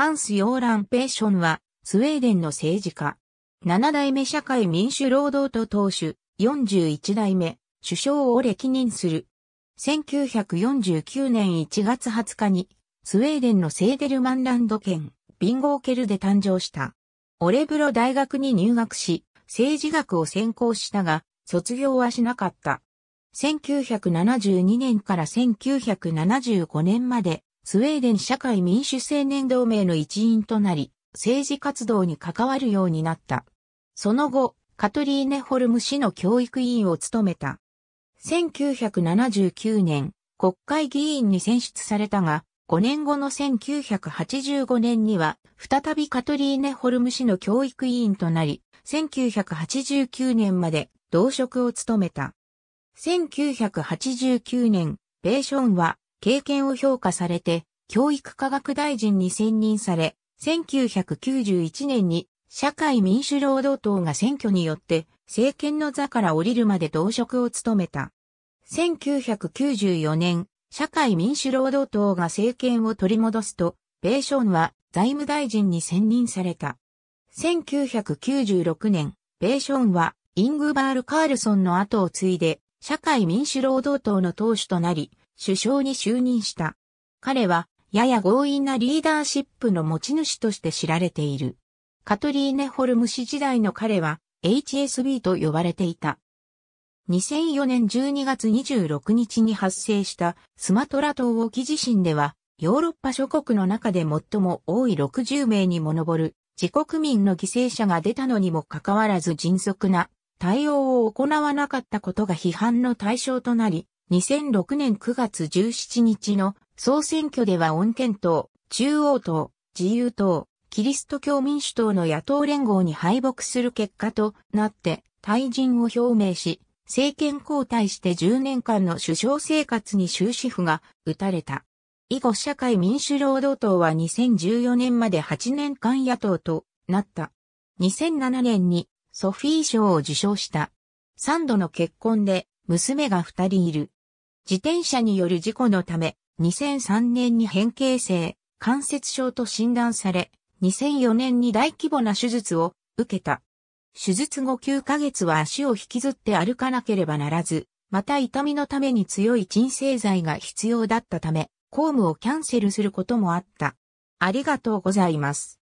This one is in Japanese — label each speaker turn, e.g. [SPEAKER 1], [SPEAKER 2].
[SPEAKER 1] ハンス・ヨーラン・ペーションは、スウェーデンの政治家。七代目社会民主労働党党首、十一代目、首相を歴任する。1949年1月20日に、スウェーデンのセーデルマンランド県、ビンゴーケルで誕生した。オレブロ大学に入学し、政治学を専攻したが、卒業はしなかった。1972年から1975年まで、スウェーデン社会民主青年同盟の一員となり、政治活動に関わるようになった。その後、カトリーネ・ホルム氏の教育委員を務めた。1979年、国会議員に選出されたが、5年後の1985年には、再びカトリーネ・ホルム氏の教育委員となり、1989年まで同職を務めた。1989年、米ションは経験を評価されて、教育科学大臣に選任され、1991年に社会民主労働党が選挙によって政権の座から降りるまで同職を務めた。1994年、社会民主労働党が政権を取り戻すと、米ションは財務大臣に選任された。1996年、米ションはイングバール・カールソンの後を継いで、社会民主労働党の党首となり、首相に就任した。彼は、やや強引なリーダーシップの持ち主として知られている。カトリーネ・ホルム氏時代の彼は HSB と呼ばれていた。2004年12月26日に発生したスマトラ島沖地震では、ヨーロッパ諸国の中で最も多い60名にも上る自国民の犠牲者が出たのにもかかわらず迅速な対応を行わなかったことが批判の対象となり、2006年9月17日の総選挙では恩健党、中央党、自由党、キリスト教民主党の野党連合に敗北する結果となって退陣を表明し、政権交代して10年間の首相生活に終止符が打たれた。以後社会民主労働党は2014年まで8年間野党となった。2007年にソフィー賞を受賞した。3度の結婚で娘が2人いる。自転車による事故のため、2003年に変形性、関節症と診断され、2004年に大規模な手術を受けた。手術後9ヶ月は足を引きずって歩かなければならず、また痛みのために強い鎮静剤が必要だったため、公務をキャンセルすることもあった。ありがとうございます。